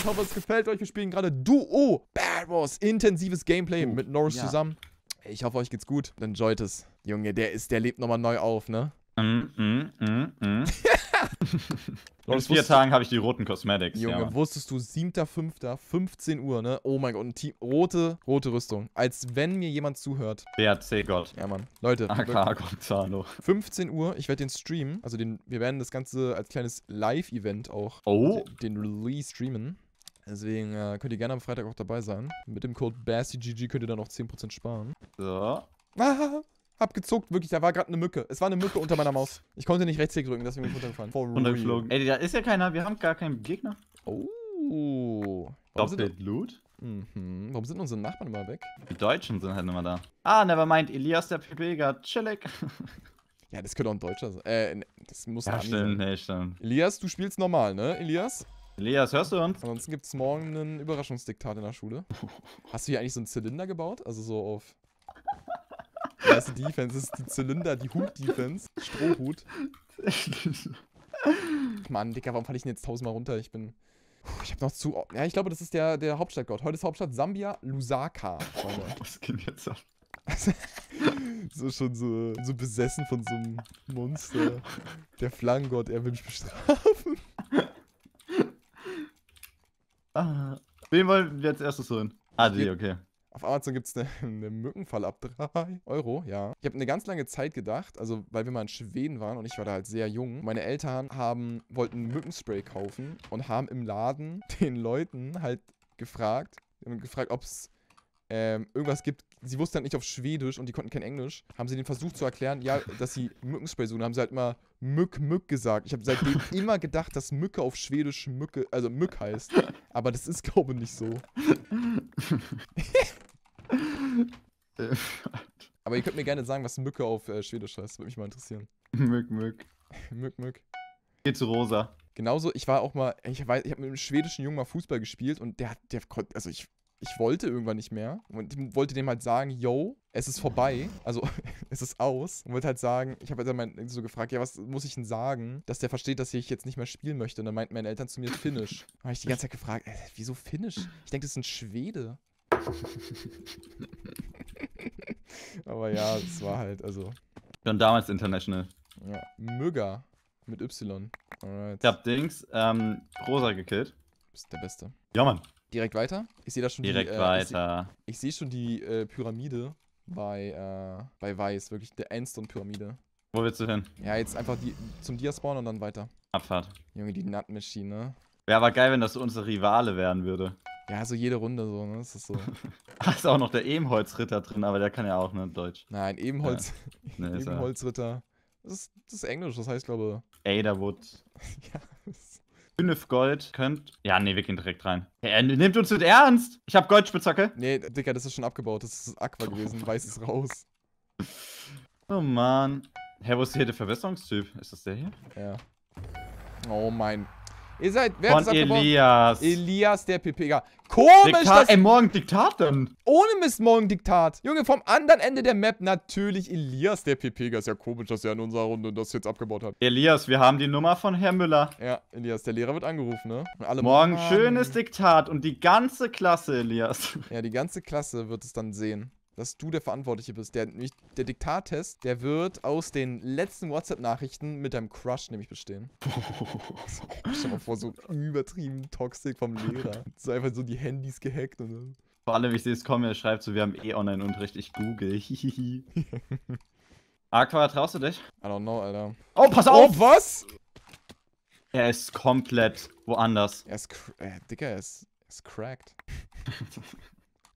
Ich hoffe, es gefällt euch. Wir spielen gerade Duo Bad Wars. Intensives Gameplay mit Norris ja. zusammen. Ich hoffe, euch geht's gut. Enjoyt es. Junge, der ist, der lebt nochmal neu auf, ne? Mm, mm, mm, mm. In vier Tagen habe ich die roten Cosmetics. Junge, ja, wusstest du, 7.5., 15 Uhr, ne? Oh mein Gott, und die rote, rote Rüstung. Als wenn mir jemand zuhört. BAC Gott. Ja, Mann. Leute. AK Gonzalo. 15 Uhr, ich werde den streamen. Also den, wir werden das Ganze als kleines Live-Event auch. Oh. Den, den Release streamen. Deswegen äh, könnt ihr gerne am Freitag auch dabei sein. Mit dem Code BASTYGG könnt ihr dann auch 10% sparen. So. Ah, hab gezuckt, wirklich, da war gerade eine Mücke. Es war eine Mücke unter meiner Maus. Ich konnte nicht rechtsklick drücken, deswegen bin ich runtergefallen. For Runtergeflogen. Ey, da ist ja keiner, wir haben gar keinen Gegner. Oh. Doppelt Loot? Mhm. Warum sind unsere Nachbarn immer weg? Die Deutschen sind halt immer da. Ah, nevermind, Elias der Pepega, chillig. ja, das könnte auch ein Deutscher sein. Äh, das muss ja, stimmt, sein. Nee, stimmt. Elias, du spielst normal, ne, Elias? Elias, hörst du uns? Ansonsten gibt es morgen ein Überraschungsdiktat in der Schule. Hast du hier eigentlich so einen Zylinder gebaut? Also so auf. Die erste Defense ist die Zylinder, die Hut-Defense. Strohhut. Mann, Dicker, warum falle ich denn jetzt tausendmal runter? Ich bin. Ich habe noch zu. Ja, ich glaube, das ist der, der Hauptstadtgott. Heute ist Hauptstadt Sambia Lusaka. Freunde. was geht jetzt ab. so schon so, so besessen von so einem Monster. Der Flangengott, er will mich bestrafen. wen wollen wir als erstes holen? Ah, die, okay. Auf Amazon gibt es eine, eine Mückenfalle ab 3 Euro, ja. Ich habe eine ganz lange Zeit gedacht, also weil wir mal in Schweden waren und ich war da halt sehr jung. Meine Eltern haben, wollten Mückenspray kaufen und haben im Laden den Leuten halt gefragt, gefragt, ob es ähm, irgendwas gibt. Sie wussten halt nicht auf Schwedisch und die konnten kein Englisch. Haben sie den versucht zu erklären, ja, dass sie Mückenspray suchen, haben sie halt immer Mück, Mück gesagt. Ich habe seitdem immer gedacht, dass Mücke auf Schwedisch Mücke, also Mück heißt. Aber das ist, glaube ich, nicht so. Aber ihr könnt mir gerne sagen, was Mücke auf äh, Schwedisch heißt. Würde mich mal interessieren. Mück, Mück. Mück, Mück. Geht zu Rosa. Genauso, ich war auch mal, ich weiß, ich habe mit einem schwedischen Jungen mal Fußball gespielt und der hat, der konnte, also ich ich wollte irgendwann nicht mehr und wollte dem halt sagen, yo, es ist vorbei, also es ist aus. Und wollte halt sagen, ich habe halt dann so gefragt, ja, was muss ich denn sagen, dass der versteht, dass ich jetzt nicht mehr spielen möchte. Und dann meinten meine Eltern zu mir Finnisch. Da habe ich die ganze Zeit gefragt, ey, äh, wieso Finnisch? Ich denke, das ist ein Schwede. Aber ja, es war halt, also. Schon damals international. Ja, Mügger mit Y. Alright. Ich hab Dings, ähm, Rosa gekillt. Bist der Beste. Ja, Mann. Direkt weiter? Ich sehe da schon Direkt die, äh, weiter. ich sehe seh schon die äh, Pyramide bei, äh, bei Weiß, wirklich der Endstone-Pyramide. Wo willst du hin? Ja, jetzt einfach die, zum Diaspawn und dann weiter. Abfahrt. Junge, die Nut Machine, ne? Wäre aber geil, wenn das so unsere Rivale werden würde. Ja, so jede Runde so, ne? Das ist so. Da ist auch noch der Ebenholzritter drin, aber der kann ja auch, ne? Deutsch. Nein, Ebenholz. Ja. Nee, Ebenholzritter. Das ist, das ist Englisch, das heißt, glaube. ich. Ada Wood. ja, das 5 Gold könnt. Ja, nee, wir gehen direkt rein. Er nimmt uns mit ernst. Ich habe Goldspitzhacke. Nee, Dicker, das ist schon abgebaut. Das ist Aqua gewesen. Weiß ist raus. Oh Mann. Hä, wo ist hier der Verbesserungstyp? Ist das der hier? Ja. Oh mein Ihr seid, wer Von Elias. Elias, der PPK. Komisch, Diktat, dass... Ey, morgen Diktat dann. Ohne Mist, morgen Diktat. Junge, vom anderen Ende der Map natürlich Elias, der PPK. Ist ja komisch, dass er in unserer Runde das jetzt abgebaut hat. Elias, wir haben die Nummer von Herrn Müller. Ja, Elias, der Lehrer wird angerufen, ne? morgen Mann. schönes Diktat und die ganze Klasse, Elias. Ja, die ganze Klasse wird es dann sehen dass du der Verantwortliche bist. Der, der Diktattest, der wird aus den letzten WhatsApp-Nachrichten mit deinem Crush nämlich bestehen. so, stell dir mal vor, so übertrieben toxisch vom Lehrer. So einfach so die Handys gehackt und so. Vor allem, wie ich sehe es kommen, er schreibt so, wir haben eh Online-Unterricht, ich google. Aqua, traust du dich? I don't know, Alter. Oh, pass oh, auf! Oh, was? Er ist komplett woanders. Er ist, äh, Digga, er ist, er ist cracked.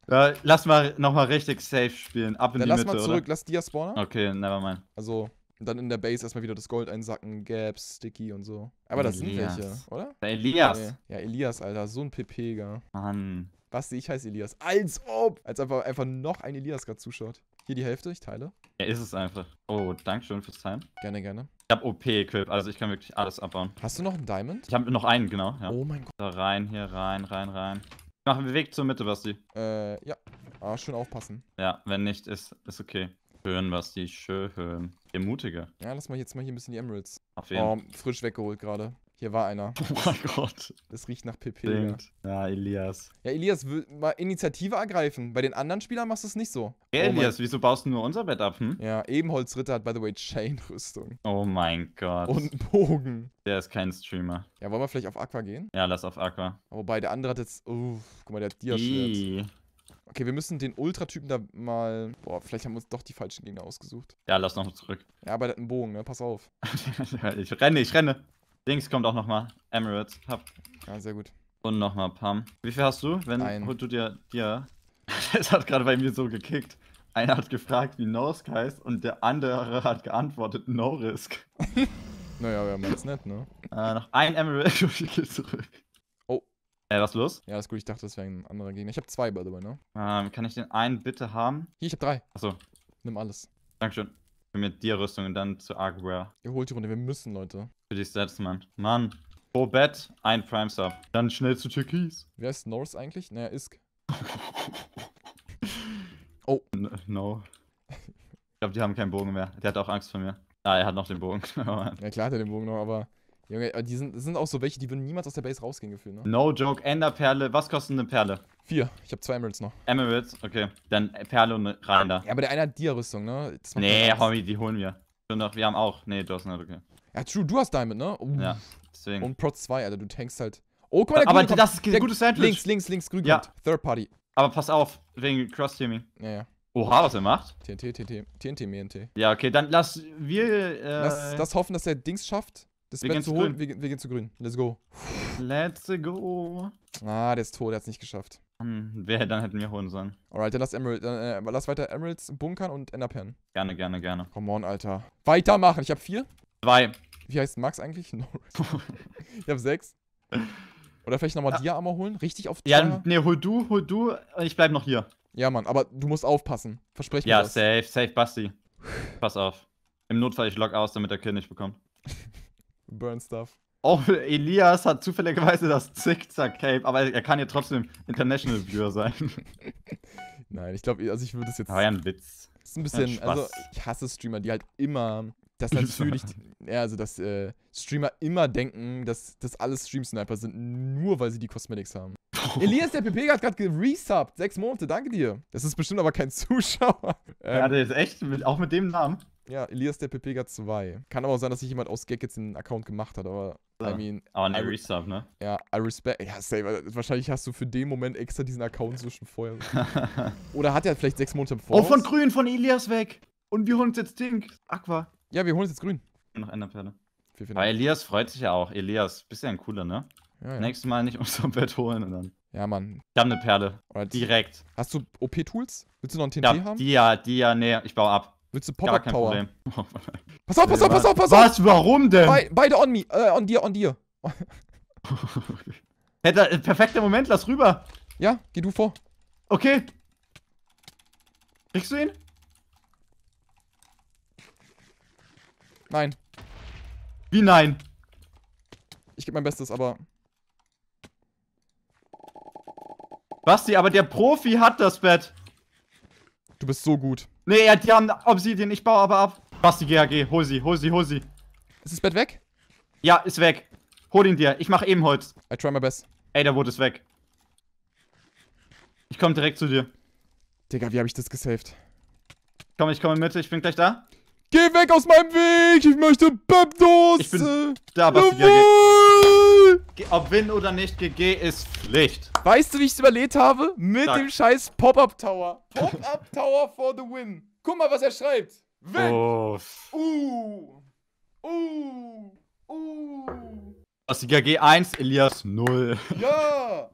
Äh, lass mal nochmal richtig safe spielen. Ab in dann die lass mal zurück, oder? lass Dia spawnen. Okay, nevermind. Also, dann in der Base erstmal wieder das Gold einsacken, Gaps, Sticky und so. Aber Elias. das sind welche, oder? Der Elias. Ja, Elias, Alter, so ein pp Pepega. Mann. Basti, ich heiße Elias. Als ob! Als einfach, einfach noch ein Elias gerade zuschaut. Hier die Hälfte, ich teile. Ja, ist es einfach. Oh, Dankeschön fürs Teilen. Gerne, gerne. Ich hab OP-Equip, also ich kann wirklich alles abbauen. Hast du noch einen Diamond? Ich habe noch einen, genau. Ja. Oh mein Gott. Da rein, hier rein, rein, rein. Machen wir Weg zur Mitte, Basti. Äh, ja. Aber ah, schön aufpassen. Ja, wenn nicht, ist, ist okay. Schön, Basti, schön. Ihr Mutiger. Ja, lass mal jetzt mal hier ein bisschen die Emeralds. Auf jeden Fall. Oh, frisch weggeholt gerade. Hier war einer. Oh mein Gott. Das riecht nach PP. Ja, Elias. Ja, Elias, mal Initiative ergreifen. Bei den anderen Spielern machst du es nicht so. Hey, oh Elias, wieso baust du nur unser Bett ab, hm? Ja, Ebenholzritter hat, by the way, Chain-Rüstung. Oh mein Gott. Und Bogen. Der ist kein Streamer. Ja, wollen wir vielleicht auf Aqua gehen? Ja, lass auf Aqua. Wobei, der andere hat jetzt... Uff, guck mal, der hat dia Okay, wir müssen den Ultratypen da mal... Boah, vielleicht haben wir uns doch die falschen Gegner ausgesucht. Ja, lass noch mal zurück. Ja, aber der hat einen Bogen, ne? Pass auf. ich renne, ich renne. Dings kommt auch nochmal. Emirates. Hab. Ja, sehr gut. Und nochmal Pam. Wie viel hast du? Wenn Ein. holst du dir dir. Es hat gerade bei mir so gekickt. Einer hat gefragt, wie Norsk heißt, und der andere hat geantwortet, No Risk. naja, wir meint's nett, ne? Äh, noch ein Emerald und ich gehe zurück. Oh. Äh, was ist los? Ja, ist gut, ich dachte, das wäre ein anderer Gegner. Ich habe zwei, by the way, ne? Ähm, kann ich den einen bitte haben? Hier, ich habe drei. Achso. Nimm alles. Dankeschön mit dir Rüstung und dann zu Argware. Ihr holt die Runde, wir müssen, Leute. Für dich selbst, Mann. Mann. Pro Bett, ein Prime Sub. Dann schnell zu Türkis. Wer ist Norris eigentlich? Naja, Isk. oh. No. Ich glaube, die haben keinen Bogen mehr. Der hat auch Angst vor mir. Ah, er hat noch den Bogen. Oh, ja, klar hat er den Bogen noch, aber... Junge, die sind, sind auch so welche, die würden niemals aus der Base rausgehen, gefühlt, ne? No joke, Enderperle. Was kostet eine Perle? Vier. Ich habe zwei Emeralds noch. Emeralds, okay. Dann Perle und rein da. Ja, aber der eine hat Dia-Rüstung, ne? Nee, Homie, die holen wir. Und noch, wir haben auch. Nee, du hast eine okay. Ja, true, du hast Diamond, ne? Oh. Ja, deswegen. Und Prot 2, Alter, du tankst halt. Oh, guck mal, der Aber Grün das ist ein gutes Sandwich. Links, links, links, grün ja. Third Party. Aber pass auf, wegen Cross-Teaming. Ja, ja. Oha, was er macht? TNT, TNT, TNT, TNT. Ja, okay, dann lass wir. Äh, lass, lass hoffen, dass der Dings schafft. Das wir gehen zu grün. Wir, wir, gehen zu grün. Let's go. Let's go. Ah, der ist tot, der hat's nicht geschafft. Hm, wer, dann hätten wir holen sollen. Alright, dann lass, Emerald, äh, lass weiter Emeralds bunkern und Enderpen. Gerne, gerne, gerne. Come on, Alter. Weitermachen. Ich habe vier. Zwei. Wie heißt Max eigentlich? No. ich habe sechs. Oder vielleicht nochmal ja. dir Armor holen? Richtig auf Ja, ne, hol du, hol du. Äh, ich bleib noch hier. Ja, Mann, aber du musst aufpassen. Versprech mir ja, das. Ja, safe, safe, Basti. Pass auf. Im Notfall, ich log aus, damit der Kill nicht bekommt. Burn stuff auch Elias hat zufälligerweise das Zickzack-Cape, aber er kann ja trotzdem International Viewer sein. Nein, ich glaube, also ich würde es jetzt. War ja, ein Witz. Das Ist ein bisschen, ja, also ich hasse Streamer, die halt immer, dass natürlich, ja, also dass äh, Streamer immer denken, dass das alles Stream-Sniper sind, nur weil sie die Cosmetics haben. Oh. Elias der PP hat gerade resubbed. Sechs Monate, danke dir. Das ist bestimmt aber kein Zuschauer. Ähm, ja, der ist echt, mit, auch mit dem Namen. Ja, Elias der PPGA 2. Kann aber auch sein, dass sich jemand aus Gag jetzt einen Account gemacht hat, aber. Ja. I mean, aber ein Resub, ne? Ja, I respect. Ja, safe. Wahrscheinlich hast du für den Moment extra diesen Account so schon vorher. Oder hat er vielleicht sechs Monate im Oh, von grün, von Elias weg! Und wir holen uns jetzt Ding. Aqua. Ja, wir holen uns jetzt grün. Noch eine Perle. Aber Elias freut sich ja auch. Elias, bist ja ein cooler, ne? Ja, ja. Nächstes Mal nicht unser Bett holen und dann. Ja, Mann. Ich hab eine Perle. Alright. Direkt. Hast du OP-Tools? Willst du noch einen TNT ja, haben? Die ja, die ja, nee, ich baue ab. Willst du Pop-Up Power? Problem. pass auf, pass auf, pass auf, pass auf! Was? Warum denn? Be beide on me, äh, on dir, on dir. Hätte, äh, perfekter Moment, lass rüber. Ja, geh du vor. Okay. Kriegst du ihn? Nein. Wie nein? Ich gebe mein Bestes, aber... Basti, aber der Profi hat das Bett. Du bist so gut. Nee, die haben Obsidian, ich baue aber ab. Basti GHG, hol sie, hol sie, hol sie. Ist das Bett weg? Ja, ist weg. Hol ihn dir, ich mache eben Holz. I try my best. Ey, der Wood ist weg. Ich komme direkt zu dir. Digga, wie habe ich das gesaved? Komm, ich komme Mitte, ich bin gleich da. Geh weg aus meinem Weg, ich möchte Peptos! Ich bin da, Basti GHG. Ob Win oder nicht, GG ist Pflicht. Weißt du, wie ich es überlegt habe? Mit Sag. dem scheiß Pop-Up Tower. Pop-Up Tower for the win. Guck mal, was er schreibt. Win. Oh. Uh. Uh. Uh. Aus GG 1, Elias 0. Ja.